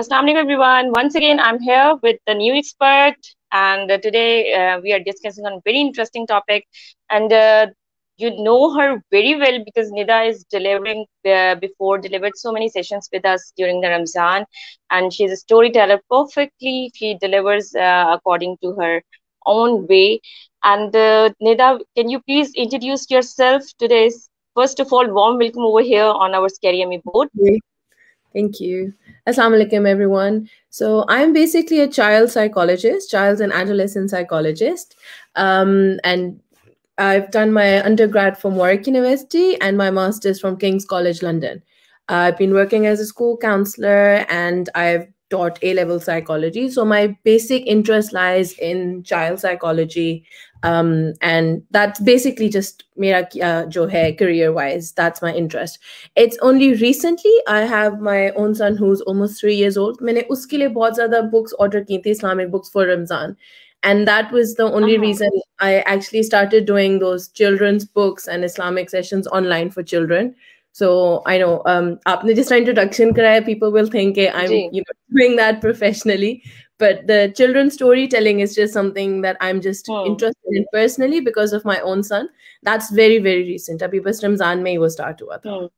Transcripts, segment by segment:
Assalamualaikum everyone. Once again, I'm here with the new expert, and uh, today uh, we are discussing on a very interesting topic. And uh, you know her very well because Nida is delivering uh, before delivered so many sessions with us during the Ramzan, and she's a storyteller perfectly. She delivers uh, according to her own way. And uh, Nida, can you please introduce yourself today's? First of all, warm welcome over here on our Scary me board. Thank you. Assalamu alaikum, everyone. So I'm basically a child psychologist, child and adolescent psychologist. Um, and I've done my undergrad from Warwick University and my master's from King's College London. I've been working as a school counselor and I've taught A level psychology. So my basic interest lies in child psychology. Um, and that's basically just mera uh, jo hai career wise. That's my interest. It's only recently I have my own son who's almost three years old. मैंने उसके लिए बहुत ज़्यादा books order की थी Islamic books for Ramzan. And that was the only uh -huh. reason I actually started doing those children's books and Islamic sessions online for children so I know um, आपने जिस introduction कराया people will think hey, I'm you know doing that professionally but the children's storytelling is just something that I'm just oh. interested in personally because of my own son that's very very recent अभी बस रमजान में वो start हुआ था oh.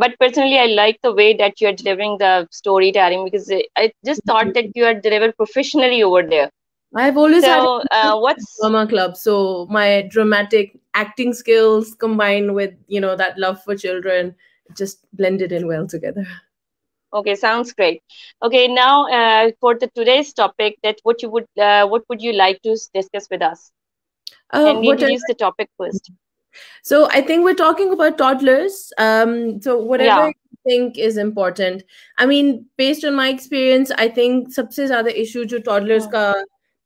But personally, I like the way that you are delivering the storytelling because I just thought that you are delivered professionally over there. I've always so, had uh, what's drama club. So my dramatic acting skills combined with you know that love for children just blended in well together okay sounds great okay now uh, for the today's topic that what you would uh, what would you like to discuss with us uh, and introduce I... the topic first so i think we're talking about toddlers um, so whatever yeah. you think is important i mean based on my experience i think are the issue to toddlers yeah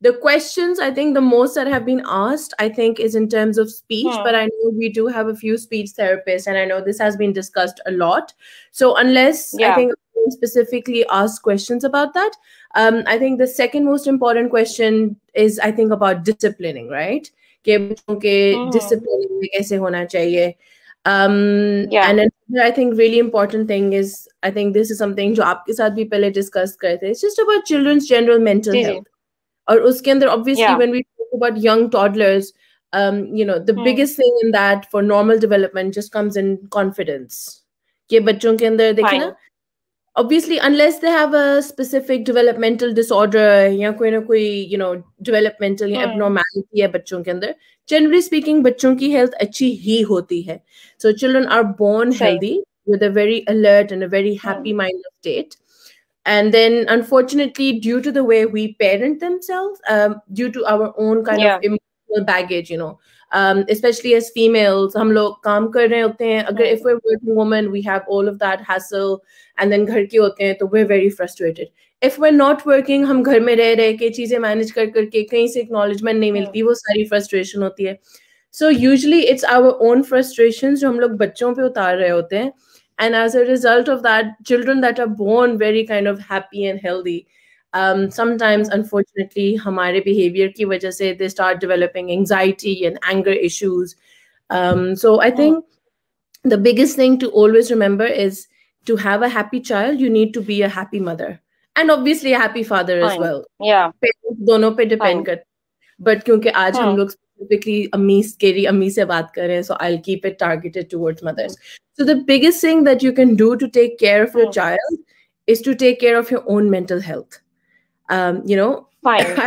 the questions i think the most that have been asked i think is in terms of speech hmm. but i know we do have a few speech therapists and i know this has been discussed a lot so unless yeah. i think specifically asked questions about that um, i think the second most important question is i think about disciplining right ke bachon hmm. disciplining um, yeah. And another, I think, really important thing is I think this is something जो आपके साथ भी पहले discuss करते. It's just about children's general mental health. और उसके अंदर obviously when we talk about young toddlers um you know the hmm. biggest thing in that for normal development just comes in confidence ke bachchon ke andar dekhe na obviously unless they have a specific developmental disorder ya koi na koi you know developmental hmm. abnormality hai bachchon ke andar generally speaking bachchon ki health achhi hi hoti hai so children are born Fine. healthy with a very alert and a very happy hmm. mind state and then unfortunately due to the way we parent themselves um, due to our own kind yeah. of emotional baggage you know um, especially as females hum log kaam kar rahe hote hain agar if we're working woman we have all of that hassle and then ghar ke hote hain to we're very frustrated if we're not working hum ghar mein reh reh ke cheeze manage kar kar ke kahin se acknowledgement nahi milti wo sari frustration hoti hai so usually it's our own frustrations jo hum log bachchon pe utar rahe hote hain and as a result of that children that are born very kind of happy and healthy um, sometimes hmm. unfortunately hamare behavior ki wajah se they start developing anxiety and anger issues um, so i hmm. think the biggest thing to always remember is to have a happy child you need to be a happy mother and obviously a happy father as well yeah dono pe depend but kyunki aaj hum hmm. log specifically अम्मी scary ammi se baat kar rahe so i'll keep it targeted towards mothers so the biggest thing that you can do to take care of your child is to take care of your own mental health um you know fine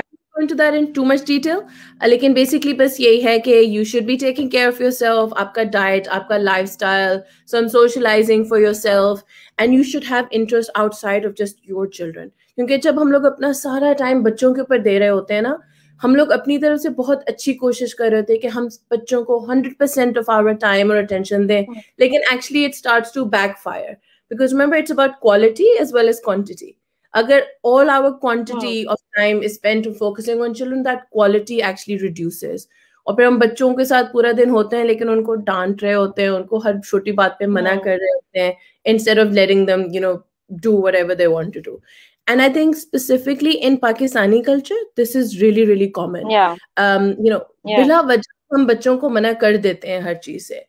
into that in too much detail uh, लेकिन basically bas yahi hai ki you should be taking care of yourself aapka diet aapka lifestyle some socializing for yourself and you should have interest outside of just your children kyunki jab hum log apna sara time bachchon ke upar de rahe hote hain na हम लोग अपनी तरफ से बहुत अच्छी कोशिश कर रहे थे कि हम बच्चों को hundred percent of our time और अटेंशन दें hmm. लेकिन actually it start to backfire because remember it's about quality as well as quantity अगर all our quantity of time spend to focusing on children that quality actually reduces और फिर हम बच्चों के साथ पूरा दिन होते हैं लेकिन उनको डांट रहे होते हैं उनको हर छोटी बात पे मना hmm. कर रहे होते हैं instead of letting them you know do whatever they want to do and i think specifically in pakistani culture this is really really common yeah um you know yeah. bila wajah hum we ko mana kar dete hain har cheez se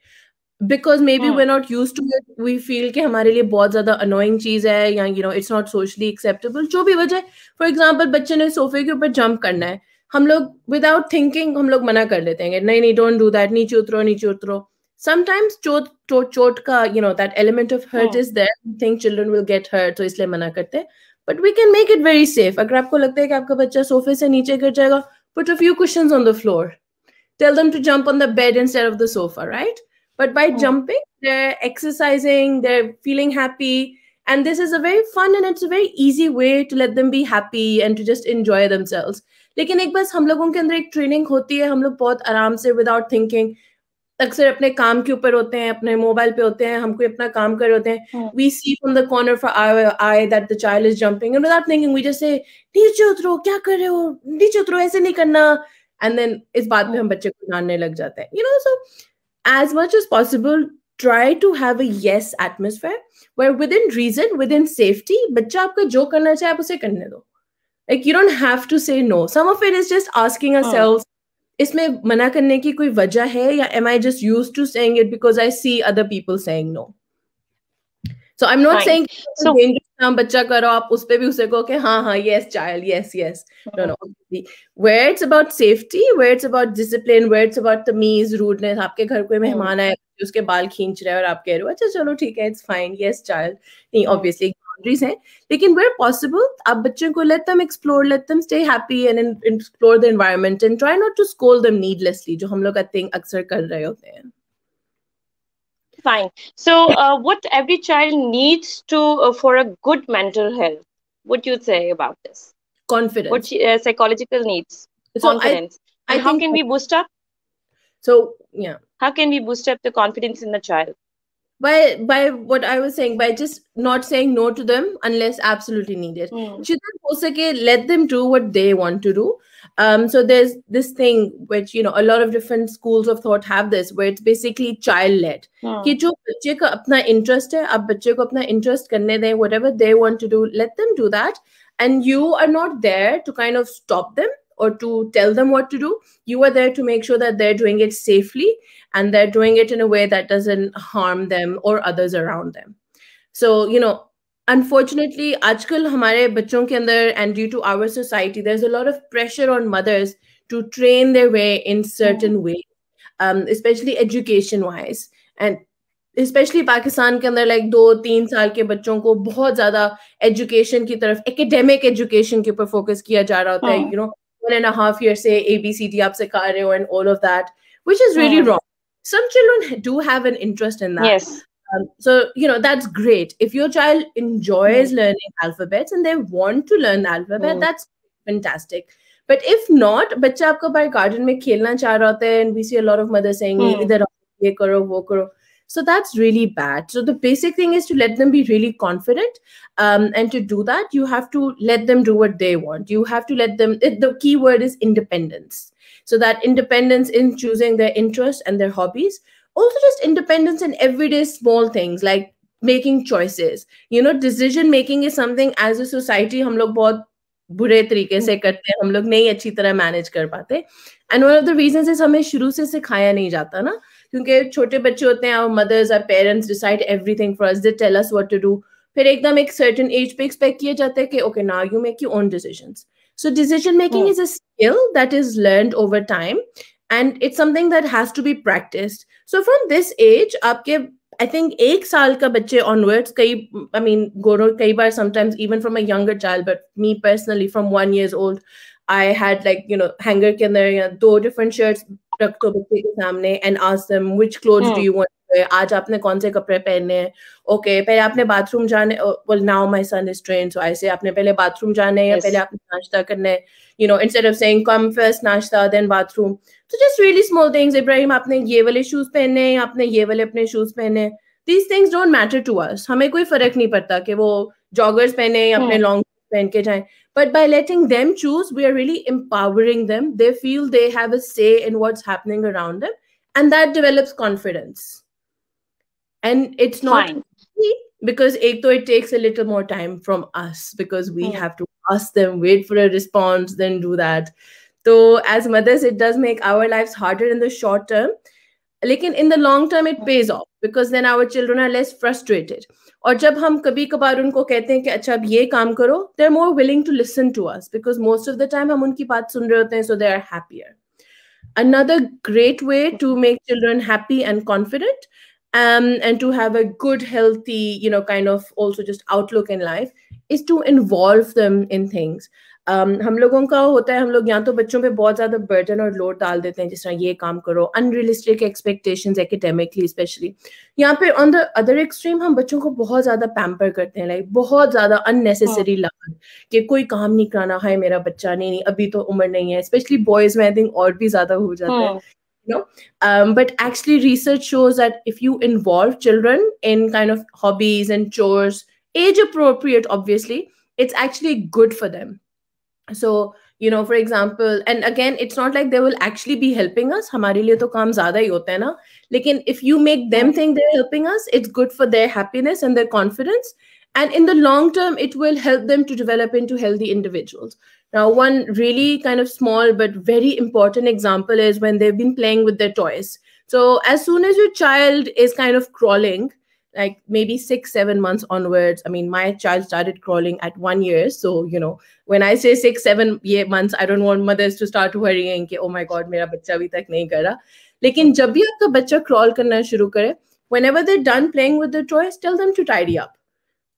because maybe we not use to it we feel कि हमारे लिए बहुत ज्यादा annoying चीज Do. या Do. No it's not socially acceptable जो भी हम लोग विदाउट थिंकिंग हम लोग मना कर लेते हैं नहीं नहीं डोंट डू दैट नीचे उतरो नीचे उतरो sometimes chot chot chot ka you know that element of hurt oh. is there think children will get hurt so isliye mana karte but we can make it very safe अगर आपको लगता है कि आपका बच्चा सोफे से नीचे गिर जाएगा put a few question on the floor tell them to jump on the bed instead of the sofa right but by jumping exercising they're feeling happy and this is a very fun and it's a very very way to let them be happy and to just enjoy them themselves लेकिन एक बस हम लोगों के अंदर एक training होती है हम लोग बहुत आराम से विदाउट थिंकिंग अक्सर अपने काम के ऊपर होते हैं अपने मोबाइल पे होते हैं हम कोई अपना काम कर रहे होते हैं we see from the corner for eye that the child is jumping and without thinking we just say नीचे उतरो क्या कर रहे हो नीचे उतरो ऐसे नहीं करना एंड देन इस बात में हाँ। हम बच्चे को जानने लग जाते हैं you know so as much as possible try to have a yes atmosphere where within reason within safety बच्चा आपका जो करना चाहे आप उसे करने दो like you don't have to say no some of it is just asking हाँ। ourselves इसमें मना करने की कोई वजह है या am I just use to saying it because I see other people saying no so I am not saying so बच्चा करो आप उस पर भी उसे कहो कि हाँ हाँ yes child yes yes no no where it's about safety where it's about discipline where it's about तमीज रूडनेस आपके घर कोई मेहमान hmm. आया उसके बाल खींच रहे हैं और आप कह रहे हो अच्छा चलो ठीक है इट्स फाइन यस चाइल्ड नहीं obviously boundaries where possible, where possible आप let them let them explore let them stay and and explore the environment and try not to scold them fine so uh, what every child needs to uh, for a good mental health what do you say about this confidence what uh, psychological needs so confidence I, I how can we boost up so yeah how can we boost up the confidence in the child by by what I was saying, by just not saying no to them unless absolutely needed. Mm. let them do what they want to do. Um, so there's this thing which you know a lot of different schools of thought have this, where it's basically child-led. Mm. कि जो बच्चे का अपना interest है, बच्चे को अपना interest करने दें, whatever they want to do, let them do that, and you are not there to kind of stop them or to tell them what to do. You are there to make sure that they're doing it safely and they're doing it in a way that doesn't harm them or others around them. So, you know, unfortunately, ajkal hamare and due to our society, there's a lot of pressure on mothers to train their way in certain mm. ways, um, especially education wise. And especially Pakistan, they're like, do, teen saal ke ko bahut zyada education, ki taraf, academic education, ki par focus kiya ja raha hota hai, you know, one and a half years say ABCD, aap se kaare and all of that, which is really wrong some children do have an interest in that yes um, so you know that's great if your child enjoys mm. learning alphabets and they want to learn alphabet mm. that's fantastic but if not बच्चा आपको bye garden में खेलना चाह है and we see a lot of mothers saying mm. इधर ये करो वो करो so that's really bad so the basic thing is to let them be really confident um, and to do that you have to let them do what they want you have to let them it, the key word is independence so that independence in choosing their interests and their hobbies. Also, just independence in everyday small things like making choices. You know, decision making is something as a society, hum log bahut बुरे तरीके से करते हैं हम लोग नहीं अच्छी तरह मैनेज कर पाते and one of the reason is हमें शुरू से सिखाया नहीं जाता ना क्योंकि छोटे बच्चे होते हैं mothers parents decide everything for us. They tell us what to do. फिर एकदम एक सर्टेन एज पे एक्सपेक्ट किया जाता है कि okay now you make your own decisions so decision making yeah. Hmm. is a skill that is learned over time and it's something that has to be practiced. So from this age, आपके I think एक साल का बच्चे onwards I mean Goro कई sometimes even from a younger child but me personally from one years old I had like you know hanger के अंदर या different shirts and ask them which clothes yeah. do hmm. you want हुए आज आपने कौन से कपड़े पहने हैं ओके पहले आपने बाथरूम जाने well now my son is train so I say आपने पहले बाथरूम जाने या पहले आपने नाश्ता करना है you know instead of saying come first nashta then bathroom so just really small things Ibrahim आपने ये वाले शूज पहने आपने ये वाले अपने शूज पहने these things don't matter to us हमें कोई फर्क नहीं पड़ता कि वो जॉगर्स पहने या अपने लॉन्ग hmm. पहन के जाएं but by letting them choose we are really empowering them they feel they have a say in what's happening around them and that develops confidence and it's not Fine. because ek, it takes a little more time from us because we mm. have to ask them wait for a response then do that so as mothers it does make our lives harder in the short term like in, in the long term it pays off because then our children are less frustrated Or जब हम कभी कभार उनको कहते हैं कि अच्छा अब ये काम करो they are more willing to listen to us because most of the time so they're happier. another great way to make children happy and confident um, and to have a good, healthy, you know, kind of also just outlook in life is to involve them in things. Um, हम लोगों का होता है हम लोग या तो बच्चों पे बहुत ज्यादा बर्डन और लोड डाल देते हैं जिस तरह ये काम करो अनरियलिस्टिक एक्सपेक्टेशंस एकेडमिकली स्पेशली यहाँ पे ऑन द अदर एक्सट्रीम हम बच्चों को बहुत ज्यादा पैम्पर करते हैं लाइक बहुत ज्यादा अननेसेसरी लर्न कि कोई काम नहीं कराना है मेरा बच्चा नहीं नहीं अभी तो उम्र नहीं है स्पेशली बॉयज में आई थिंक और भी ज्यादा हो जाता है you know um, but actually research shows that if you involve children in kind of hobbies and chores age appropriate obviously it's actually good for them so you know for example and again it's not like they will actually be helping us hamare liye to kaam zyada hi hota na if you make them think they're helping us it's good for their happiness and their confidence and in the long term it will help them to develop into healthy individuals now one really kind of small but very important example is when they've been playing with their toys so as soon as your child is kind of crawling like maybe six seven months onwards i mean my child started crawling at one year so you know when i say six seven year months i don't want mothers to start worrying oh my god my child abhi not nahi it raha lekin jab whenever they're done playing with their toys tell them to tidy up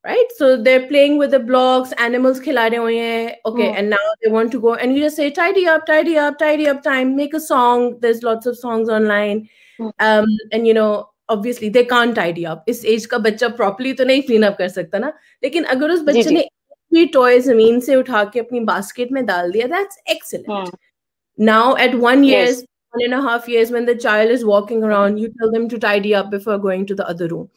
right? So they're playing with the blocks, animals khilade hoye, okay, hmm. and now they want to go, and you just say, tidy up, tidy up, tidy up time, make a song, there's lots of songs online, hmm. um, and you know, obviously they can't tidy up, is age ka bacha properly to nahi clean up kar sakta na, lekin agar us bacha ne bhi toy zameen se utha ke apni basket mein dal diya, that's excellent. Hmm. Now at one year's one and a half years when the child is walking around you tell them to tidy up before going to the other room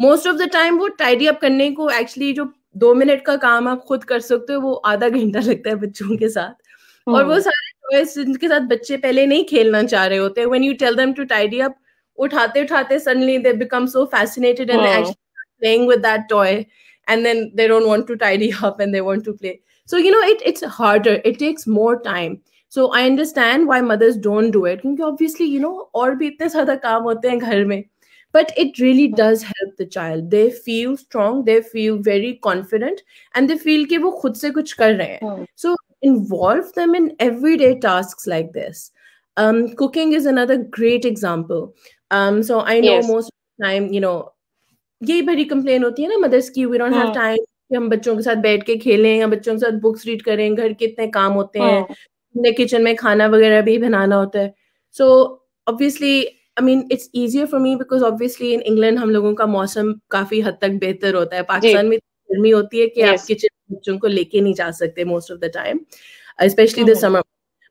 most of the time वो tidy up करने को actually जो दो minute का काम आप खुद कर सकते हो वो आधा घंटा लगता है बच्चों के साथ और वो hmm. सारे टॉयज जिनके साथ बच्चे पहले नहीं खेलना चाह रहे होते when you tell them to tidy up उठाते उठाते suddenly they become so fascinated and actually playing with that toy and then they don't want to tidy up and they want to play so you know it it's harder it takes more time so i understand why mothers don't do it because obviously you know और भी इतने ज्यादा काम होते हैं घर में but it really does help the child they feel strong they feel very confident and they feel ki wo khud se kuch kar rahe so involve them in everyday tasks like this um, cooking is another great example um, so i know yes. most of the time you know यही बड़ी complain होती है ना mother's की we don't have time. हम बच्चों के साथ बैठ के खेलें या बच्चों के साथ बुक्स रीड करें घर के इतने काम होते हैं किचन में खाना वगैरह भी बनाना होता है so obviously I mean it's easier for me because obviously in England हम लोगों का मौसम काफी हद तक बेहतर होता है पाकिस्तान में गर्मी होती है कि yes. आप किचन बच्चों को लेके नहीं जा सकते most of the time specially the summer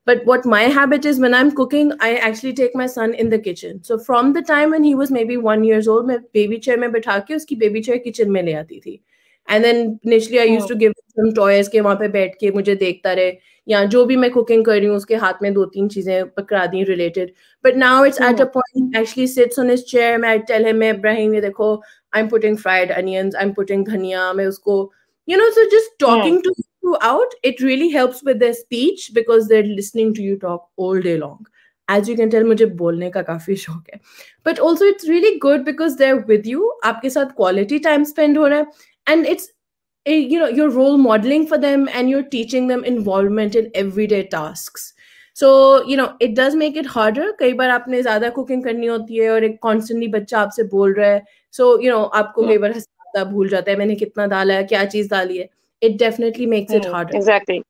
But what my habit is when I'm cooking, I actually take my son in the kitchen. So from the time when he was maybe one years old, मैं baby chair में बैठा के उसकी baby chair kitchen में ले आती थी. And then initially I used to give some toys के वहाँ पे बैठ के मुझे देखता रहे. या जो भी मैं कुकिंग कर रही हूँ उसके हाथ में दो तीन चीजें पकड़ा दी related but now it's at a point actually sits on chair मैं टेल हिम इब्राहिम देखो I am putting fried onions I am putting dhania मैं उसको you know so just talking to throughout it really helps with speech because they're listening to you talk all day long as you can tell मुझे बोलने का काफी शौक है but also it's really good because there with you आपके साथ quality time spend हो रहा है and it's Eh, you know you're role modeling for them and you're teaching them involvement in everyday tasks so you know it does make it harder कई बार आपने ज्यादा cooking करनी होती है और एक कॉन्स्टेंटली बच्चा आपसे बोल रहा है सो यू नो आपको हाँ। कई बार हंसता भूल जाता है मैंने कितना डाला है क्या चीज डाली है it definitely makes it harder exactly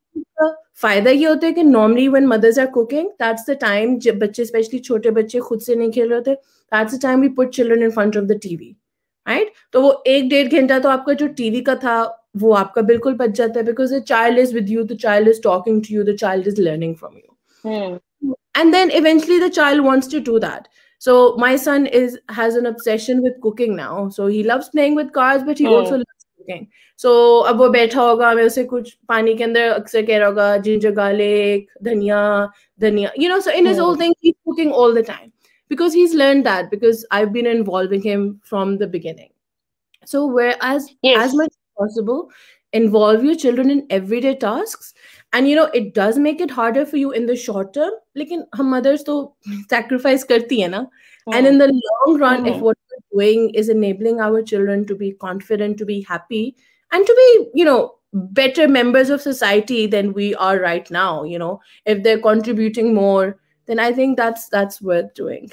फायदा ये होता है कि normally one mothers are cooking that's the time जब बच्चे स्पेशली छोटे बच्चे खुद से नहीं खेल रहे होते that's the time we put children in front of the TV right तो वो एक डेढ़ घंटा तो आपका जो टीवी का था वो आपका बिल्कुल बच जाता है because the child is with you the child is talking to you the child is learning from you and then eventually the child wants to do that So my son is has an obsession with cooking now. So he loves playing with cars, but he hmm. also loves cooking. So अब वो बैठा होगा मैं उसे कुछ पानी के अंदर अक्सर कह रहा होगा जिंजर गार्लिक धनिया धनिया you know so in his hmm. whole thing he's cooking all the time because he's learned that because I've been involving him from the beginning. So whereas yes. as much possible involve your children in everyday tasks and you know it does make it harder for you in the short term in her mothers so sacrifice karti hai na mm. and in the hmm. long run mm. if hmm. what we're doing is enabling our children to be confident to be happy and to be you know better members of society than we are right now you know if they're contributing more then i think that's that's worth doing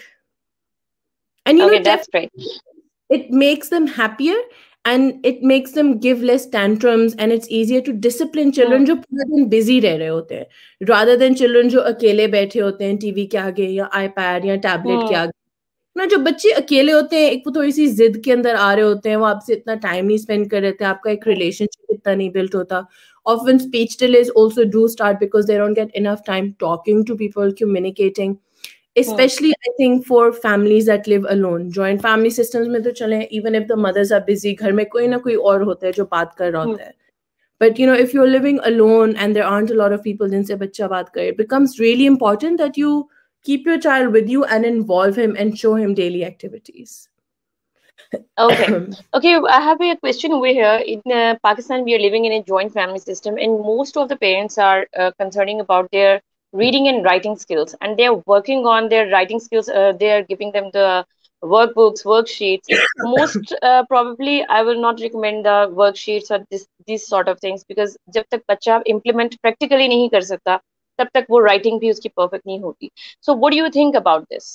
and you okay, know that's great it makes them happier and it makes them give less tantrums and it's easier to discipline children जो पूरा दिन busy रह रहे होते हैं rather than children जो अकेले बैठे होते हैं टीवी के आगे या आईपैड या टैबलेट के हाँ। आगे ना जो बच्चे अकेले होते हैं एक वो थोड़ी सी जिद के अंदर आ रहे होते हैं वो आपसे इतना टाइम नहीं स्पेंड कर रहे थे आपका एक रिलेशनशिप हाँ। इतना नहीं बिल्ट होता often speech delays also do start because they don't get enough time talking to people communicating especially i think for families that live alone joint family systems mein to chale even if the mothers are busy ghar mein koi na koi aur hota hai jo baat kar raha hota hai but you know if you're living alone and there aren't a lot of people jinse bachcha baat kare it becomes really important that you keep your child with you and involve him and show him daily activities okay okay i have a question over here in uh, pakistan we are living in a joint family system and most of the parents are uh, concerning about their reading and writing skills and they're working on their writing skills uh, they're giving them the workbooks worksheets most uh, probably i will not recommend the worksheets or this these sort of things because जब तक बच्चा implement practically नहीं कर सकता तब तक वो writing भी उसकी perfect नहीं होगी so what do you think about this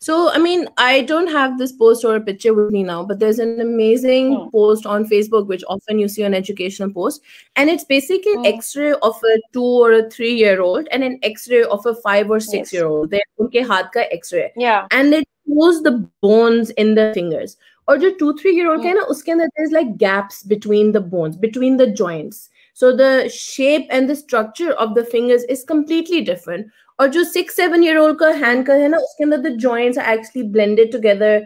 so, I mean, I don't have this post or a picture with me now, but there's an amazing oh. post on Facebook, which often you see an educational post. And it's basically oh. an hmm. x ray of a two or a three year old and an x ray of a five or six yes. year old. They're okay, haath x ray. Yeah. And it shows the bones in the fingers. Or the two-three-year-old hmm. kind ना उसके अंदर there is like gaps between the bones between the joints so the shape and the structure of the fingers is completely और जो six seven year old का hand का है ना उसके अंदर the joints are actually blended together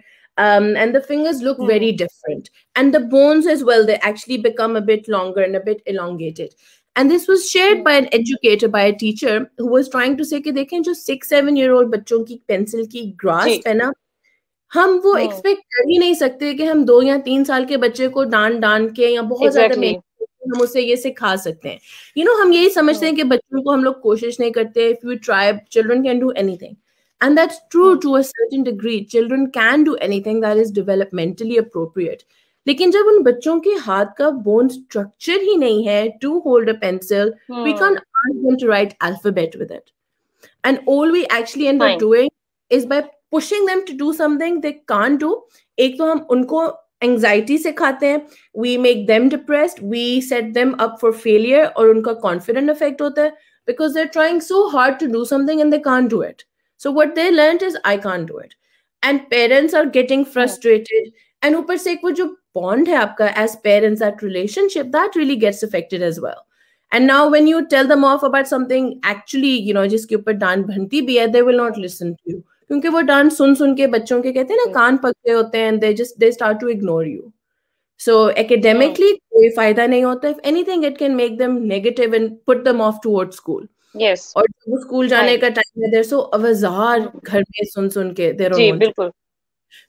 um, and the fingers look very different and the bones as well they actually become a bit longer and a bit elongated and this was shared by an educator by a teacher who was trying to say कि देखें जो six seven year old बच्चों की pencil की grasp है ना हम वो एक्सपेक्ट कर ही नहीं सकते कि हम दो या तीन साल के बच्चे को डांट डांट के या बहुत exactly. ज्यादा हम उसे ये सिखा सकते हैं यू you नो know, हम यही समझते हैं कि बच्चों को हम लोग कोशिश नहीं करते if you try children can do anything and that's true to a certain degree children can do anything that is developmentally appropriate लेकिन जब उन बच्चों के हाथ का बोन स्ट्रक्चर ही नहीं है to hold a pencil we can ask to write alphabet with it and all we actually end doing is by pushing them to do something they can't do एक तो हम उनको एंगजाइटी से खाते हैं we make them depressed we set them up for failure और उनका confident effect होता है because they're trying so hard to do something and they can't do it so what they learn is I can't do it and parents are getting frustrated and ऊपर से एक वो जो bond है आपका as parents that relationship that really gets affected as well and now when you tell them of about something actually you know जिसके ऊपर डांड भनती भी है they will not listen to you क्योंकि वो डांट सुन सुन के बच्चों के कहते हैं ना कान पक गए होते हैं they just they start to ignore you so academically कोई फायदा नहीं होता if anything it can make them negative and put them off towards school yes और जब स्कूल जाने का टाइम है देयर सो अवजार घर में सुन सुन के देयर जी बिल्कुल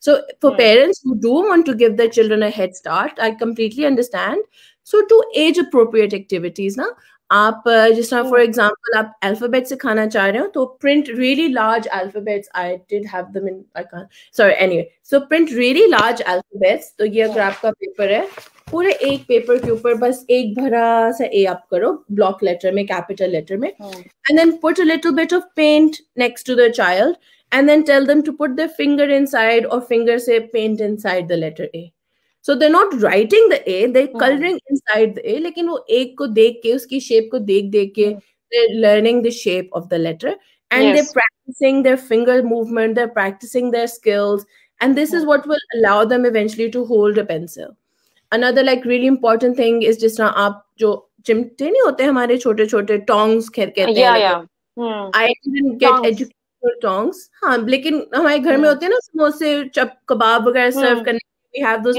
so for hmm. parents who do want to give their children a head start i completely understand so do age appropriate activities now आप जिस तरह फॉर एग्जाम्पल hmm. आप अल्फाबेट से खाना चाह रहे हो तो print really large alphabets I did have them in I can't sorry anyway so print really large alphabets तो ये अगर आपका पेपर है पूरे एक पेपर के ऊपर बस एक भरा सा ए आप करो ब्लॉक लेटर में कैपिटल लेटर में and then put a little bit of paint next to the child and then tell them to put the finger inside और फिंगर से paint inside the letter A so they not writing the A they colouring A, the A hmm. लेकिन वो एक को देख के उसकी shape को देख देख के they learning the shape of the letter and they're practicing their finger movement they're practicing their skills and this is hmm. what will allow them eventually to hold a pencil another like really important thing is just now aap jo चिमटे नहीं होते हमारे छोटे छोटे tongs खैर कहते I get educated tongs हाँ लेकिन हमारे घर में hmm. होते हैं ना समोसे कबाब वगैरह सर्व करने हैव दोस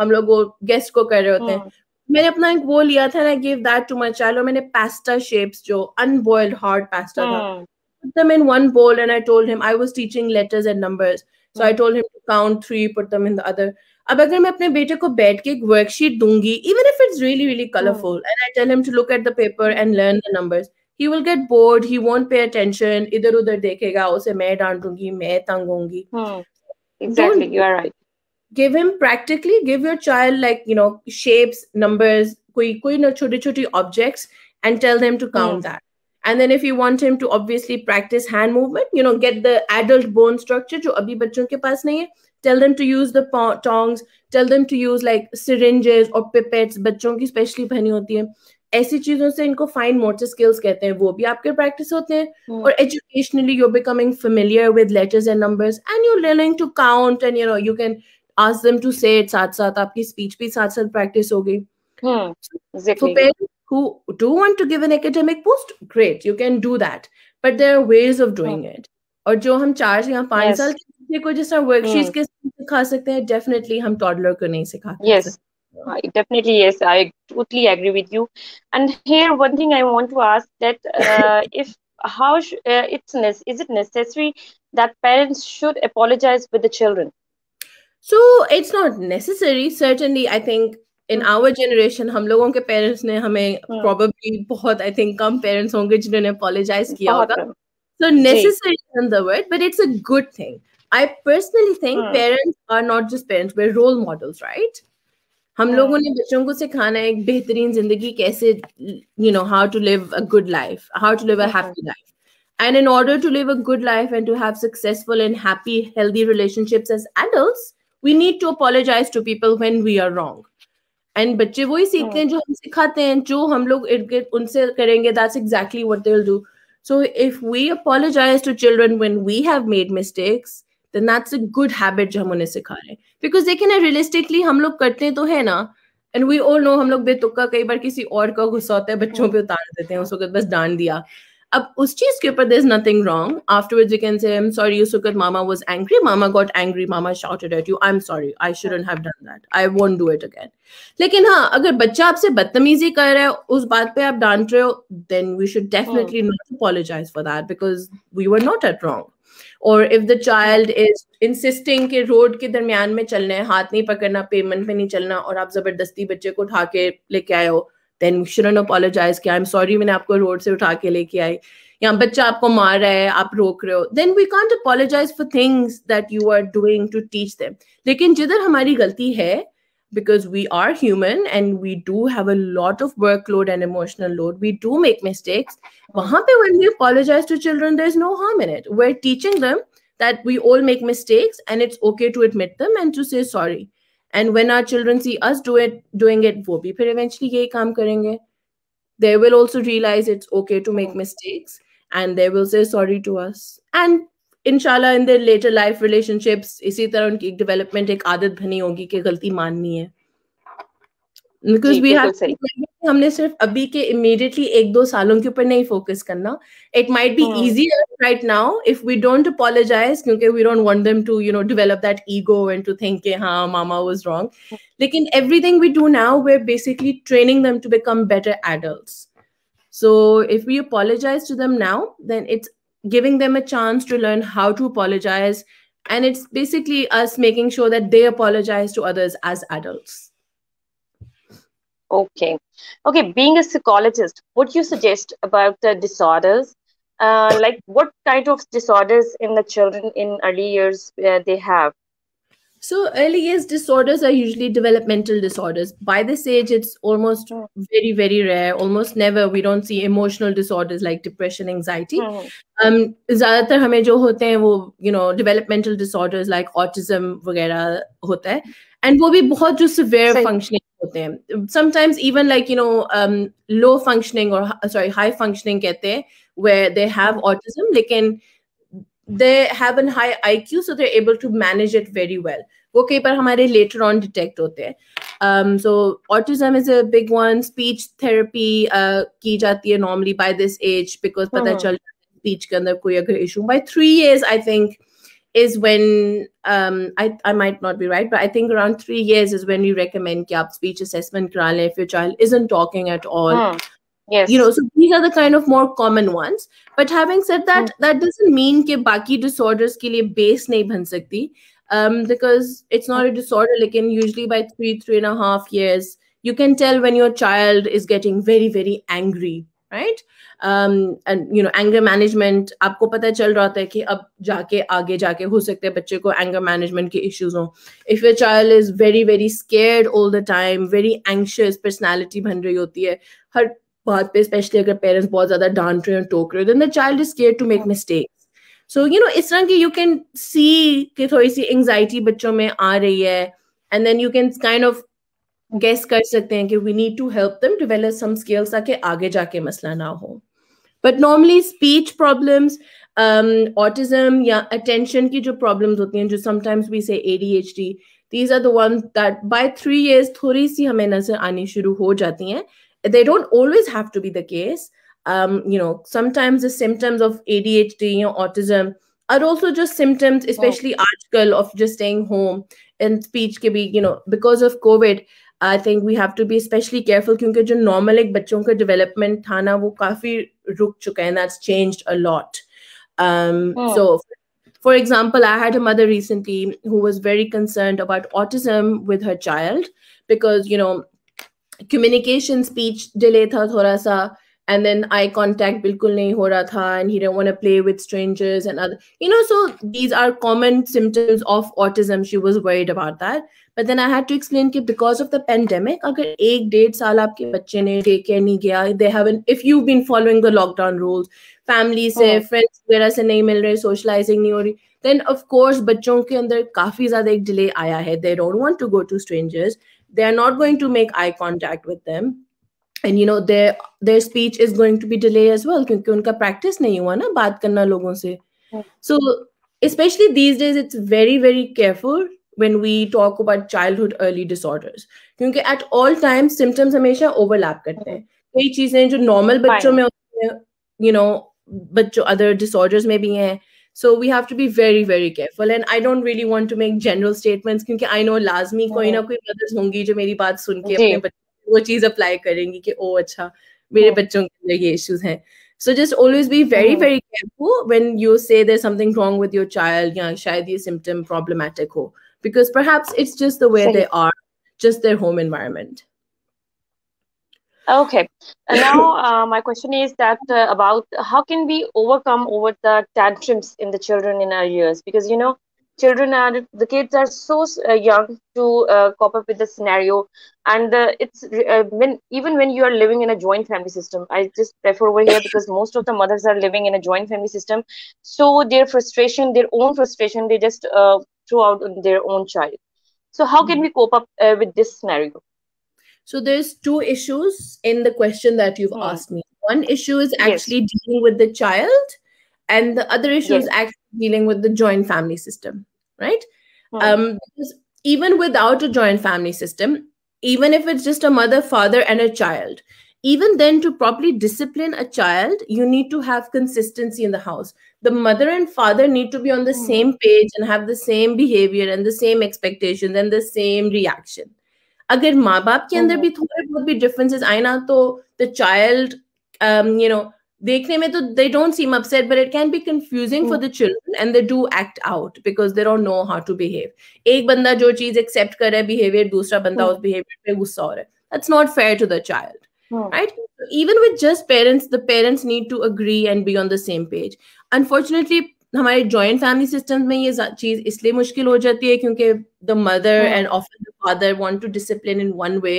हम लोग वो गेस्ट को कर रहे होते हैं हम्म। मैंने अपना एक वो लिया था ना give that to my child और मैंने पास्ता शेप्स जो अनबॉइल्ड हार्ड पास्ता था हम्म। put them in one bowl and I told him I was teaching letters and numbers. So I hmm. told him to count three, put them in the other. अब अगर मैं अपने बेटे को बैठ के एक वर्कशीट दूंगी even if it's really really colourful and I tell him to look at the paper and learn the numbers he will get bored he won't pay attention इधर उधर देखेगा उसे मैं डांटूंगी मैं तंग exactly exactly you are give him practically give your child like you know shapes numbers koi koi na chote chote objects and tell them to count mm. that and then if you want him to obviously practice hand movement you know get the adult bone structure jo abhi bachchon ke paas nahi hai tell them to use the tongs tell them to use like syringes or pipettes बच्चों की specially पहनी होती है ऐसी चीजों से इनको fine motor skills कहते हैं वो भी आपके प्रैक्टिस होते हैं hmm. educationally और educationally you becoming familiar with letters and numbers and you learning to count and you know you can ask them to say it साथ साथ आपकी speech भी साथ साथ practice होगी hmm, exactly. for parents who do want to give an academic post great you can do that but there are ways of doing hmm. it और जो हम चार या पांच yes. साल के को जिस worksheets वर्कशीट hmm. के सिखा सकते हैं definitely हम टॉडलर को नहीं सिखा yes. definitely yes i totally agree with you and here one thing i want to ask that uh, if how sh- uh, it's ne- is it necessary that parents should apologize with the children so it's not necessary certainly i think in hmm. our generation hum logon ke parents ne hame probably bahut i think kam parents honge jinhone apologize kiya so necessary is the word but it's a good thing i personally think hmm. parents are not just parents we're role models right हम yeah. Hmm. लोगों ने बच्चों को सिखाना है एक बेहतरीन जिंदगी कैसे you know how to live a good life how to live a happy life and in order to live a good life and to have successful and happy healthy relationships as we need to apologise to people when we are wrong and बच्चे वही हाँ। सीखते हैं जो हम सिखाते हैं जो हम लोग इर्द गिर्द उनसे करेंगे that's exactly what they do so if we apologise to children when we have made mistakes then that's a good habit जो हम उन्हें सिखा रहे हैं बिकॉज देखे ना रियलिस्टिकली हम लोग करते तो है ना एंड वी ऑल नो हम लोग बेतुक्का कई बार किसी और का गुस्सा होता है बच्चों पे उतार देते हैं उस वक्त बस डांट दिया अब उस चीज के ऊपर there is nothing wrong afterwards you can say I am sorry you सुकर mama was angry mama got angry mama shouted at you I am sorry I shouldn't have done that I won't do it again लेकिन हाँ अगर बच्चा आपसे बदतमीजी कर रहा है उस बात पे आप डांट रहे हो then we should definitely not apologise for that because we were not at wrong और if the child is insisting के रोड के दरमियान में चलना है हाथ नहीं पकड़ना पेमेंट पे नहीं चलना और आप जबरदस्ती बच्चे को उठा के लेके आए हो देन शुडन अपोलोजाइज किया आई एम सॉरी मैंने आपको रोड से उठा के लेके आई या बच्चा आपको मार रहा है आप रोक रहे हो then we can't apologise for things that you are doing to teach them लेकिन जिधर हमारी गलती है because we are human and we do have a lot of workload and emotional load. We do make mistakes. When we apologize to children, there's no harm in it. We're teaching them that we all make mistakes and it's okay to admit them and to say sorry. And when are children see us do it doing it वो भी फिर eventually यही काम करेंगे they will also realize it's okay to make mistakes and they will say sorry to us and इंशाल्लाह in their later life relationships इसी तरह उनकी डेवलपमेंट एक आदत बनी होगी कि गलती माननी है बिकॉज वी हैव हमने सिर्फ अभी के इमीडिएटली एक दो सालों के ऊपर नहीं फोकस करना it might be easier right now if we don't apologise क्योंकि we don't want them to you know develop that ego and to think के हाँ मामा वाज रॉन्ग लेकिन everything we do now we are basically training them to become better adults so if we apologise to them now then it's giving them a chance to learn how to apologise and it's basically us making sure that they apologize to others as adults Okay. Okay. Being a psychologist, what you suggest about the disorders? Uh, like what kind of disorders in the children in early years uh, they have? So early years disorders are usually developmental disorders. By this age, it's almost hmm. very, very rare. Almost never we don't see emotional disorders like depression, anxiety. Hmm. Um, ज़्यादातर हमें जो you know developmental disorders like autism वगैरह होता and वो भी बहुत severe functioning होते हैं sometimes even like you know low functioning और सॉरी हाई फंक्शनिंग कहते हैं where they have autism लेकिन they have an high IQ so they're able to manage it very well वो कई बार हमारे later on detect होते हैं um, so autism is a big one speech therapy uh, की जाती है normally by this age because पता चल स्पीच के अंदर कोई अगर issue by three years I think is when um, I, I might not be right, but I think around three years is when we recommend gap speech assessment krale if your child isn't talking at all. Mm. Yes. You know, so these are the kind of more common ones. But having said that, mm. that doesn't mean ke baki disorders ke liye base nahi bhan sakti. Um, because it's not a disorder, like in usually by three, three and a half years, you can tell when your child is getting very, very angry right you know anger management आपको पता चल रहा होता है कि अब जाके आगे जाके हो सकते हैं बच्चे को एंगर मैनेजमेंट के इश्यूज हों if your child is very very scared all the time very anxious personality बन रही होती है हर बात पे स्पेशली अगर पेरेंट्स बहुत ज्यादा डांट रहे हो टोक रहे हो then the child is care to make mistake so you know इस तरह की यू कैन सी कि थोड़ी सी एंगजाइटी बच्चों में आ रही है and then you can kind of guess कर सकते हैं कि we need to help them develop some skills ताकि आगे जाके मसला ना हो but normally speech problems autism या अटेंशन की जो प्रॉब्लम्स होती हैं जो sometimes we say A D H D these are then that by three years थोड़ी सी हमें नजर आनी शुरू हो जाती हैं they don't always have to be the case you know sometimes the symptoms of A D H D या autism are also just symptoms especially आजकल of just staying home and speech के can you know because of COVID I think we have to be especially careful क्योंकि जो normal एक बच्चों का development था ना वो काफ़ी रुक चुका है that's changed a lot so For example, I had a mother recently who was very concerned about autism with her child because, you know, communication speech delay tha thoda sa, and then eye contact bilkul nahi ho and he didn't want to play with strangers and other, you know, so these are common symptoms of autism. She was worried about that. But then I had to explain कि because of the pandemic अगर एक डेढ़ साल आपके बच्चे ने day care नहीं गया they have an if you been following the lockdown rules family से फ्रेंड्स हाँ। वगैरह से नहीं मिल रहे सोशलाइजिंग नहीं हो रही देन ऑफकोर्स बच्चों के अंदर काफ़ी ज़्यादा एक डिले आया है they don't want to go to strangers they are not going to make eye contact with them and you know there their speech is going to be delay as well क्योंकि उनका practice नहीं हुआ ना बात करना लोगों से so especially these days it's very very careful when we talk about childhood early disorders क्योंकि at all times symptoms hamesha overlap karte hain kai cheeze hain jo normal bachcho mein होती hain you know bachcho other disorders mein bhi hain so we have to be very very careful and i don't really want to make general statements क्योंकि i know lazmi koi na koi mothers hongi jo meri baat सुन के अपने बच्चों वो cheez apply karengi ki oh acha mere बच्चों ke liye ye issues hain So just always be very, very careful when you say there's something wrong with your child. ya shayad ye symptom problematic ho. because perhaps it's just the way they are, just their home environment. Okay. And now uh, my question is that uh, about how can we overcome over the tantrums in the children in our years? Because, you know, children are, the kids are so uh, young to uh, cope up with the scenario. And uh, it's uh, when, even when you are living in a joint family system, I just prefer over here because most of the mothers are living in a joint family system. So their frustration, their own frustration, they just out on their own child. So how can hmm. we cope up uh, with this scenario? So there's two issues in the question that you've hmm. asked me. One issue is actually yes. dealing with the child, and the other issue yes. is actually dealing with the joint family system, right? Hmm. Um, even without a joint family system, even if it's just a mother, father, and a child, even then to properly discipline a child you need to have consistency in the house the mother and father need to be on the hmm. same page and have the same behavior and the same expectations and the same reaction agar maa baap ke andar bhi thode bahut bhi differences aina to the child um, you know dekhne mein to they don't seem upset but it can be confusing for hmm. the children and they do act out because they don't know how to behave ek banda jo cheez accept kar behavior dusra banda mm. behavior pe gussa ho raha hai that's not fair to the child Oh. Right? Even with just parents, the parents need to agree and be on the same page. Unfortunately, हमारे joint family system में ये चीज इसलिए मुश्किल हो जाती है क्योंकि the mother and often the father want to discipline in one way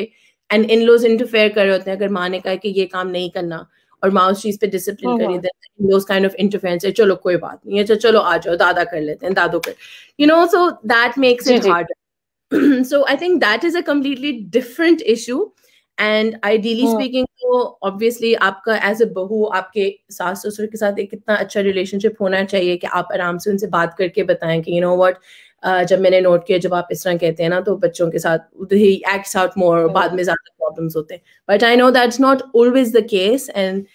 and इन लोग इंटरफेयर कर रहे होते हैं अगर माँ ने कहा कि ये काम नहीं करना और माँ उस चीज पे डिसिप्लिन करी then those kind of interference है चलो कोई बात नहीं है अच्छा, चलो आ जाओ दादा कर लेते हैं दादो कर you know so that makes it hard so I think that is a completely different issue and ideally speaking तो ऑब्वियसली आपका एज ए बहू आपके सास ससुर के साथ एक कितना अच्छा रिलेशनशिप होना चाहिए कि आप आराम से उनसे बात करके बताएं कि यू नो व्हाट जब मैंने नोट किया जब आप इस तरह कहते हैं ना तो बच्चों के साथ ही एक्ट्स आउट मोर बाद में ज्यादा प्रॉब्लम्स होते हैं but I know that's not always the case and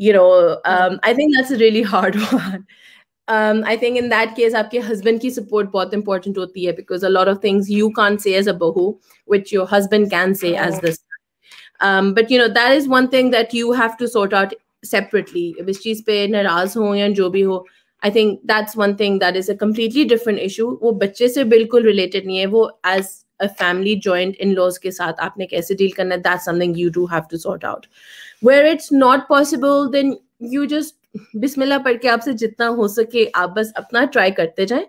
you know I think that's really hard one I think in that case आपके हस्बैंड की सपोर्ट बहुत इंपॉर्टेंट होती है because a lot of things you can say as a bahu which your husband can say as this um, but you know that is one thing that you have to sort out separately which cheez pe naraz ho jo bhi ho I think that's one thing that is a completely different issue. वो बच्चे से बिल्कुल related नहीं है वो as a family joint in-laws के साथ आपने कैसे deal करना that's something you do have to sort out. Where it's not possible then you just Bismillah पढ़ आपसे जितना हो सके आप बस अपना try करते जाएं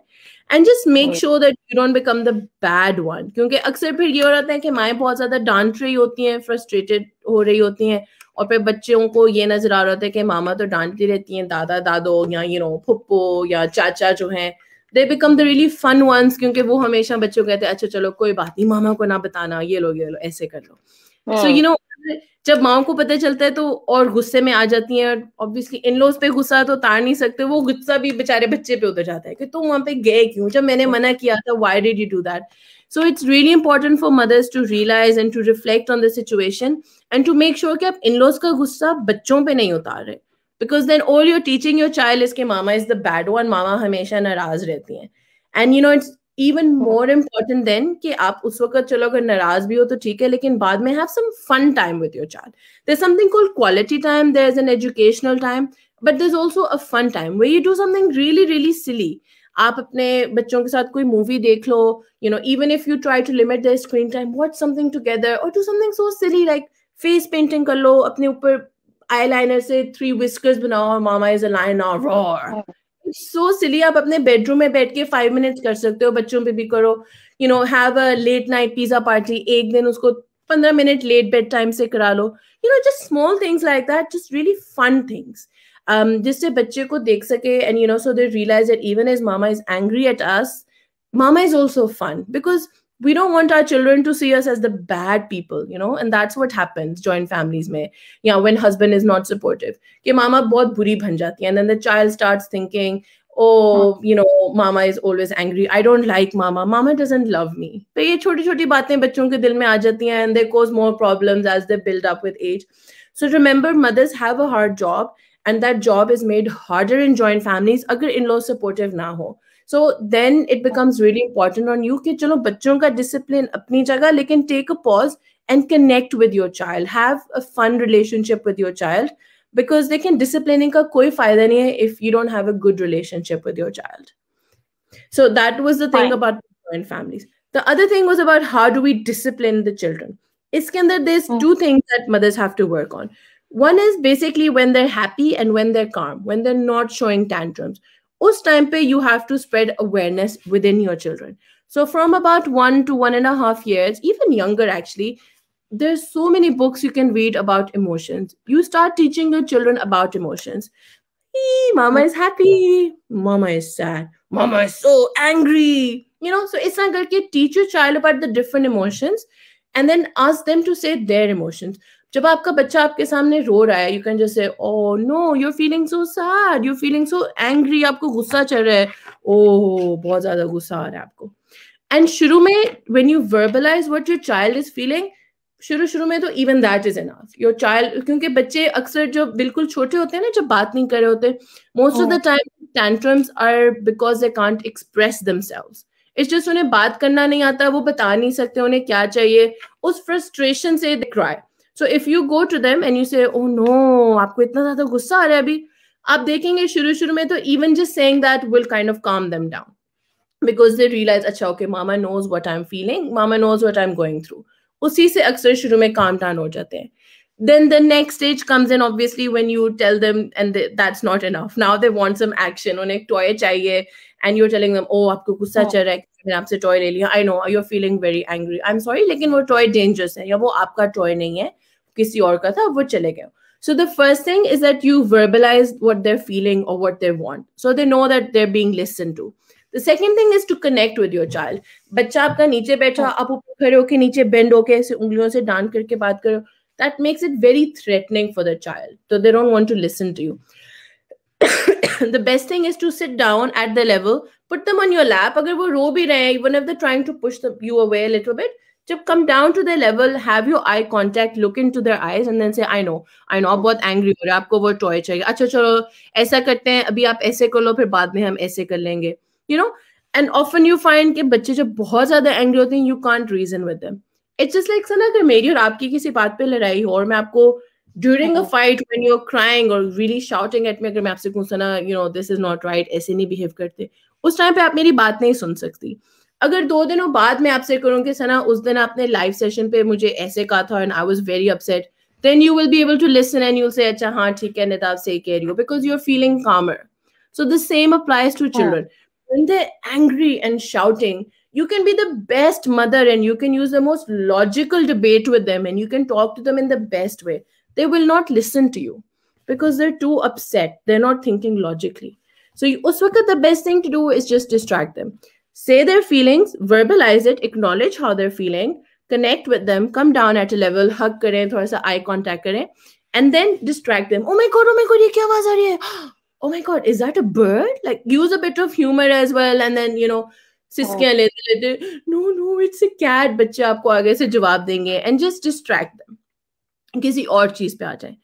and just make sure that you don't become the bad one क्योंकि अक्सर फिर ये हो जाता है कि माएँ बहुत ज्यादा डांट रही होती हैं फ्रस्ट्रेटेड हो रही होती हैं और फिर बच्चों को ये नजर आ रहा होता है कि मामा तो डांटती रहती हैं दादा दादो या यू नो फुप्पो या चाचा जो हैं they become the really fun ones क्योंकि वो हमेशा बच्चों को कहते हैं अच्छा चलो कोई बात नहीं मामा को ना बताना ये लो ये लो ऐसे कर लो सो यू नो जब माओ को पता चलता है तो और गुस्से में आ जाती हैं ऑब्वियसली इन लोग पे गुस्सा तो तार नहीं सकते वो गुस्सा भी बेचारे बच्चे पे उतर जाता है कि तुम वहां पे गए क्यों जब मैंने हम्म। मना किया था why did you do that so it's really important for mothers to realize and to reflect on the situation and to make sure कि आप इन लोग का गुस्सा बच्चों पे नहीं उतार रहे because then all your teaching your child इसके mama is the bad one mama हमेशा नाराज रहती हैं and you know it's even more important then कि आप उस वक्त चलो अगर नाराज भी हो तो ठीक है लेकिन बाद में have some fun time with your child there something called quality time there is an educational time but there is also a fun time way you do something really really silly आप अपने बच्चों के साथ कोई movie देख लो you know even if you try to limit the screen time what something together और do something so silly like face painting कर लो अपने ऊपर आई लाइनर से थ्री विस्कर्स बनाओ mama is a lion roar so silly आप अपने bedroom में बैठ के फाइव मिनट्स कर सकते हो बच्चों पे भी करो you know have a late night pizza party एक दिन उसको पंद्रह मिनट लेट बेड टाइम से करा लो you know just small things like that just really fun things जिससे बच्चे को देख सके and you know so they realize that even as mama is angry at us mama is also fun because we don't want our children to see us as the bad people you know and that's what happens joint families may yeah when husband is not supportive ke mama bahut buri ban jati and then the child starts thinking oh hmm. you know mama is always angry i don't like mama mama doesn't love me and they cause more problems as they build up with age so remember mothers have a hard job and that job is made harder in joint families अगर in-laws supportive ना so then it becomes really important on you कि चलो बच्चों का discipline अपनी जगह लेकिन take a pause and connect with your child have a fun relationship with your child because देखिए डिसिप्लिनिंग का कोई फायदा नहीं है if you don't have a good relationship with your child so that was the thing about joint families the other thing was about how do we discipline the children इसके अंदर there two things that mothers have to work on One is basically when they're happy and when they're calm, when they're not showing tantrums. उस time पे you have to spread awareness within your children so from about one to one and a half years even there's so many books you can read about emotions you start teaching your children about emotions mama is happy mama is sad mama is so angry you know so it's not like you teach your child about the different emotions and then ask them to say their emotions जब आपका बच्चा आपके सामने रो रहा है you can just say oh no you're feeling so sad you're feeling so angry आपको गुस्सा चल रहा है ओ बहुत ज्यादा गुस्सा आ रहा है आपको एंड शुरू में when you verbalize what your child is feeling शुरू शुरू में तो even that is enough your child क्योंकि बच्चे अक्सर जो बिल्कुल छोटे होते हैं ना जब बात नहीं कर रहे होते most of the time tantrums are because they can't express themselves it's just उन्हें बात करना नहीं आता वो बता नहीं सकते उन्हें क्या चाहिए उस फ्रस्ट्रेशन से दिख रहा है so if you go to them and you say oh no आपको इतना ज्यादा गुस्सा आ रहा है अभी आप देखेंगे शुरू शुरू में तो even just saying that will kind of calm them down because they realize अच्छा okay mama knows what I am feeling mama knows what I am going through उसी से अक्सर शुरू में काम डाउन हो जाते हैं then the next stage comes in obviously when you tell them and they, that's not enough now they want some action unhe toy chahiye and you're telling them oh aapko gussa oh. chal raha hai मैंने आपसे toy ले लिया I know you are feeling very angry I am sorry लेकिन वो toy dangerous है या वो आपका टॉय नहीं है किसी और का था वो चले गए so the first thing is that you verbalize what they're feeling और what they're want so they know that they're being listen to the second thing is to connect with your child बच्चा आपका नीचे बैठा आप ऊपर खड़े होके नीचे बेंड होके ऐसे उंगलियों से डांट करके बात करो that makes it very threatening for the child तो they don't want to listen to you the best thing is to sit down at the level put them on your lap अगर वो रो भी रहे हैं even if the trying to push you away little bit जब come down to the level have you eye contact look into their eyes and then say I know I know आप बहुत angry हो रहे हैं आपको वो toy चाहिए अच्छा चलो ऐसा करते हैं अभी आप ऐसे कर लो फिर बाद में हम ऐसे कर लेंगे you know and often you find के बच्चे जब बहुत ज्यादा एंग्री होते हैं you can't reason with them it's just like sir अगर मेरी और आपकी किसी बात पर लड़ाई हो और मैं आपको during a fight when you are crying और रियली शाउटिंग एट मी अगर मैं आपसे कहूँ Sana you know this is not right ऐसे नहीं बिहेव करते उस टाइम पे आप मेरी बात नहीं सुन सकती अगर दो दिनों बाद में आपसे करूँ कि सना उस दिन आपने लाइव सेशन पे मुझे ऐसे कहा था and I was very upset then you will be able to listen and you'll say अच्छा हाँ ठीक है नेता से कह रही हो because you are feeling calmer so the same applies to children they angry and shouting you can be the best mother and you can use the most logical debate with them and you can talk to them in the best way they will not listen to you because they are too upset they are not thinking logically so उस वक्त the best thing to do is just distract them Say their feelings, verbalize it, acknowledge how they're feeling, connect with them, come down at a level, hug करें थोड़ा सा eye contact करें, and then distract them. Oh my god, oh my god, ये क्या आवाज है? Oh my god, is that a bird? Like use a bit of humor as well, and then you know oh. no, no, it's a cat. It's a cat बच्चे आपको आगे से जवाब देंगे and जस्ट डिस्ट्रैक्ट देम किसी और चीज पे आ जाए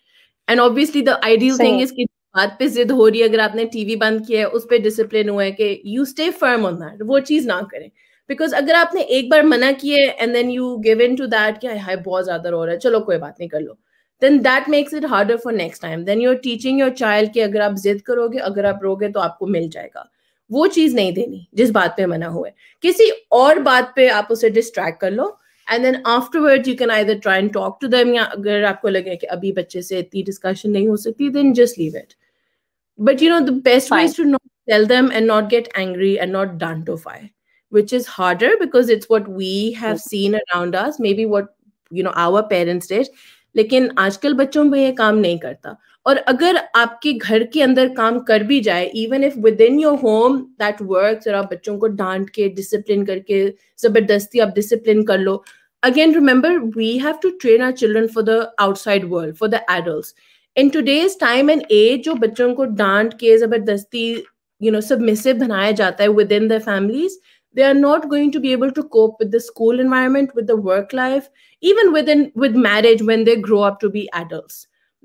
and obviously the ideal thing is कि बात पे जिद हो रही है अगर आपने टीवी बंद किया है उस पर डिसिप्लिन हुआ है कि you stay firm on that वो चीज ना करें बिकॉज अगर आपने एक बार मना है and then you give in to that कि हाय बहुत ज्यादा रो रहा है चलो कोई बात नहीं कर लो then that makes it harder for next time then you're teaching your child कि अगर आप जिद करोगे अगर आप रोगे तो आपको मिल जाएगा वो चीज नहीं देनी जिस बात पे मना हुआ है किसी और बात पे आप उसे डिस्ट्रैक्ट कर लो and then afterward you can दर try and talk to them या अगर आपको लगे कि अभी बच्चे से इतनी डिस्कशन नहीं हो सकती then just leave it but you know the best Fine. way is to not tell them and not get angry and not dantify which is harder because it's what we have seen around us maybe what you know our parents did लेकिन आजकल बच्चों में ये काम नहीं करता और अगर आपके घर के अंदर काम कर भी जाए even if within your home that work और आप बच्चों को डांट के डिसिप्लिन करके जबरदस्ती आप डिसिप्लिन कर लो again remember we have to train our children for the outside world for the adult in today's time and age, जो बच्चों को डांट के जबरदस्ती यू नो सबमिसिव बनाया जाता है within they are not going to be able to cope with the school environment with the work life even within with marriage when they grow up to be adults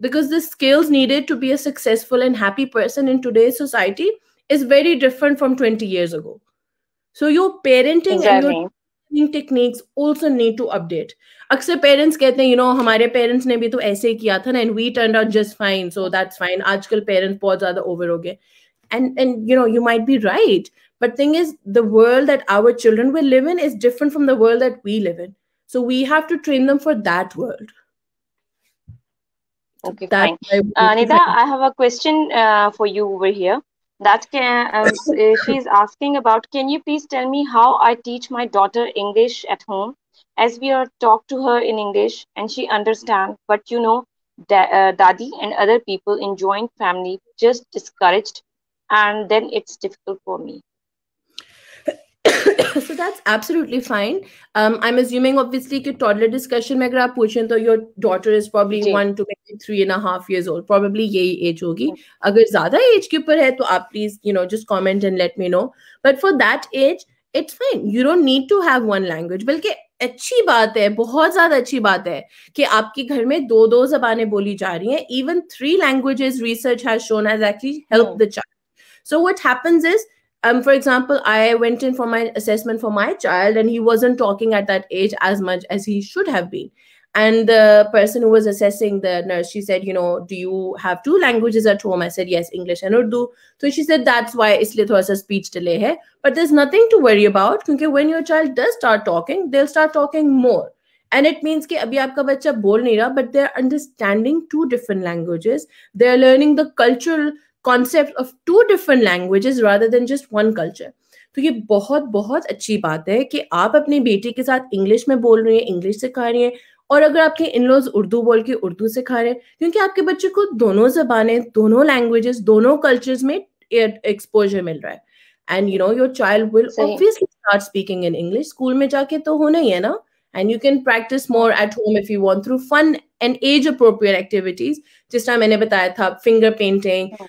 because the skills needed to be a successful and happy person in today's society is very different from 20 years ago so your parenting and your techniques also need to update अक्सर parents कहते हैं you you know know, हमारे parents ने भी तो ऐसे ही किया था ना and we turn out just fine so that's fine आजकल पेरेंट्स बहुत ज्यादा ओवर हो गए and and you know you might be right but thing is the world that our children will live in is different from the world that we live in so we have to train them for that world Okay, that fine. I uh, Nida, I have a question uh, for you over here. That can um, she's asking about. Can you please tell me how I teach my daughter English at home? as we are talk to her in English and she understand, but you know, da uh, daddy and other people in joint family just discouraged and then it's difficult for me. so that's absolutely fine. Um, I'm assuming obviously ki toddler discussion में अगर आप पूछें तो your daughter is probably one to maybe three and a half years old. Probably यही age होगी. अगर ज़्यादा age के ऊपर है तो आप please you know just comment and let me know. But for that age, it's fine. You don't need to have one language. बल्कि अच्छी बात है बहुत ज्यादा अच्छी बात है कि आपके घर में दो दो जबानें बोली जा रही हैं even three languages research has shown has actually help the child so what happens is for example, I went in for my assessment for my child, and he wasn't talking at that age as much as he should have been. And the person who was assessing the nurse, she said, you know, do you have two languages at home? I said, yes, English and Urdu. So she said, that's why isliye thoda a speech delay hai. But there's nothing to worry about because when your child does start talking, they'll start talking more. And it means that अभी आपका बच्चा बोल नहीं रहा but they are understanding two different languages they are learning they are understanding two different languages the concept of two different languages rather than तो ये बहुत बहुत अच्छी बात है कि आप अपनी बेटी के साथ इंग्लिश में बोल रही हैं इंग्लिश सिखा रही हैं और अगर आपके इन लॉज उर्दू बोल के उर्दू सिखा रहे हैं क्योंकि आपके बच्चे को दोनों जबानें दोनों लैंग्वेजेस दोनों कल्चर्स में एक्सपोजर मिल रहा है and you know your child will obviously start speaking in English school में जाके तो होना ही है ना and you can practise more at home if you want through fun and age appropriate activities जिस तरह मैंने बताया था फिंगर पेंटिंग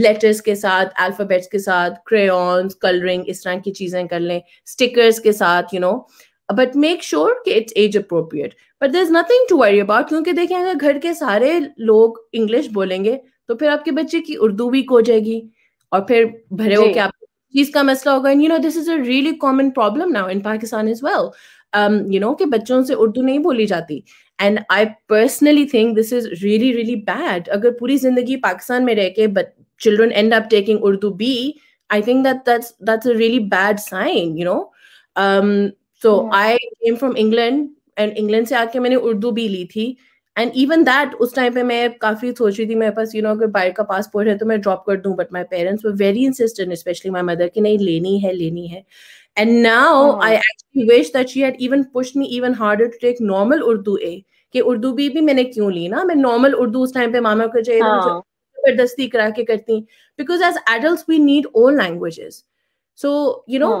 लेटर्स के साथ अल्फाबेट्स के साथ क्रेन कलरिंग इस तरह की चीजें कर लें स्टिकर्स के साथ you you know know, but make sure कि it's age appropriate but there is nothing to worry about क्योंकि देखें अगर घर के सारे लोग इंग्लिश बोलेंगे तो फिर आपके बच्चे की उर्दू वीक हो जाएगी और फिर भरे हो क्या चीज का मसला होगा you know this is a really common problem now in Pakistan is well you know कि बच्चों से उर्दू नहीं बोली जाती and I personally think this is really really bad अगर पूरी जिंदगी पाकिस्तान में रह के but children end up taking Urdu be I think that that's that's a really bad sign you know so I came from England and England से आके मैंने उर्दू भी ली थी एंड इवन दैट उस टाइम पे मैं काफ़ी सोच रही थी मेरे पास यू नो अगर बाहर का पासपोर्ट है तो मैं ड्रॉप कर दूं but my parents were very insistent specially my mother कि नहीं लेनी है लेनी है and now I actually wish that she had even push me even harder to take normal Urdu uh कि उर्दू भी भी मैंने क्यों ली ना मैं नॉर्मल उर्दू उस टाइम पे मामा को चाहिए हाँ। oh. जबरदस्ती करा के करती because as adult we need all languages so you know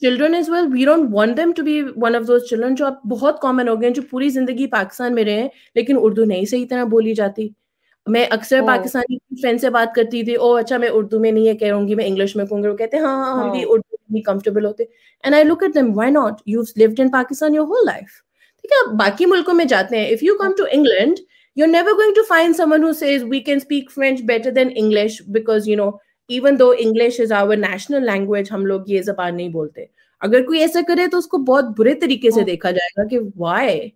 children is well we don't want them to be one of those children जो आप बहुत कॉमन हो गए जो पूरी जिंदगी पाकिस्तान में रहे हैं लेकिन उर्दू नहीं सही तरह बोली जाती मैं अक्सर oh. पाकिस्तानी फ्रेंड से बात करती थी ओ अच्छा मैं उर्दू में नहीं है कह रहूंगी मैं इंग्लिश में कहूंगी वो कहते हैं हाँ, हाँ हम oh. भी हाँ। उर्दू में कंफर्टेबल होते and I look at them why not you lived in Pakistan your whole life ठीक है आप बाकी मुल्कों में जाते हैं if you come to England you're never going to find someone who says we can speak french better than english because you know even though English is our national language हम लोग ये जबान नहीं बोलते अगर कोई ऐसा करे तो उसको बहुत बुरे तरीके से हाँ। देखा जाएगा कि why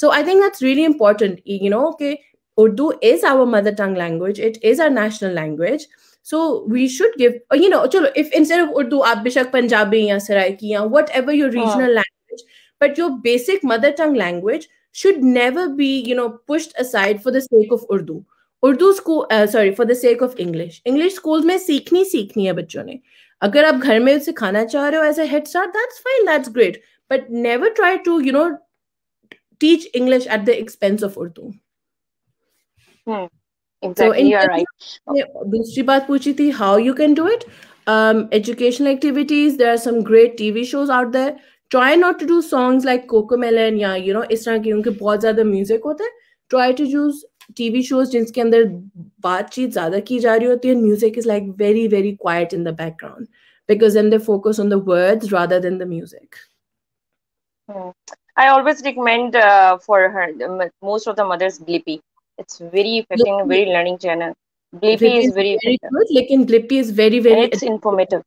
so I think that's really important you know कि Urdu is our mother tongue language it is our national language so we should give you know चलो इफ इंस्टेड ऑफ उर्दू आप बेशक पंजाबी या सराकी या whatever your regional language but your basic mother tongue language should never be you know pushed aside for the stake of Urdu Urdu school sorry for the sake of English English school में सीखनी सीखनी है बच्चों ने अगर आप घर में सिखाना चाह रहे हो as a head start that's fine that's great but never try to you know teach English at the expense of Urdu दूसरी बात पूछी थी how you can do it educational activities there are some great TV shows out there try not to do songs like Cocomelon या you know इस तरह के उनके बहुत ज्यादा म्यूजिक होता है try to choose TV shows जिनके अंदर बातचीत ज्यादा की जा रही होती है music is like very very quiet in the background because then they focus on the words rather than the music hmm. i always recommend uh, for her most of the mothers blippy it's very effective blippy. very learning channel blippy, blippy is, is very, very good lekin blippy is very very and it's addictive. informative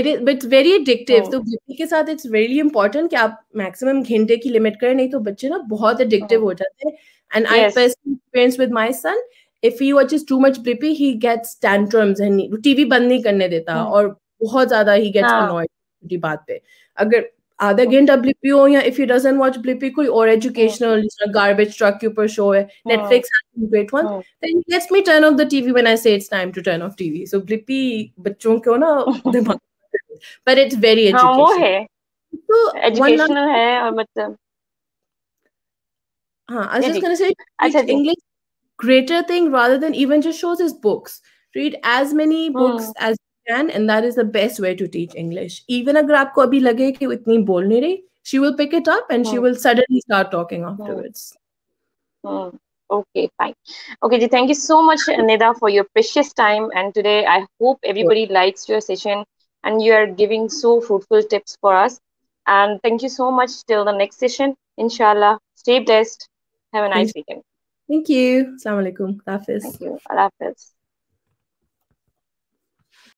it is but it's very addictive hmm. so blippy ke sath it's really important कि आप maximum घंटे की limit करें नहीं तो बच्चे ना बहुत addictive hmm. हो जाते हैं And yes. I personally experienced with my son. If he watches too much Blippi, he gets tantrums and TV बंद नहीं करने देता hmm. और बहुत ज्यादा ही गेट्स अनॉयड छोटी बात पे अगर आधा hmm. घंटा ब्लिपी हो या if you doesn't watch Blippi कोई और एजुकेशनल गार्बेज ट्रक के ऊपर शो है Netflix great one then let's me turn off the TV when I say it's time to turn off TV so Blippi बच्चों को ना दिमाग बट इट्स वेरी एजुकेशनल है तो हाँ, एजुकेशनल है और मतलब huh, I was yeah, just going to say, Achha, English greater thing rather than even just shows is books. Read as many hmm. books as you can, and that is the best way to teach English. Even if aapko abhi lage ki itni bol nahi she will pick it up and she hmm. will suddenly start talking hmm. afterwards. Okay, fine. Okay, thank you so much, Neda, for your precious time. And today, I hope everybody likes your session and you are giving so fruitful tips for us. And thank you so much till the next session. Inshallah, stay blessed. Have a nice Thank weekend. Thank you. Assalamu alaikum. Thank you. Allah Hafiz.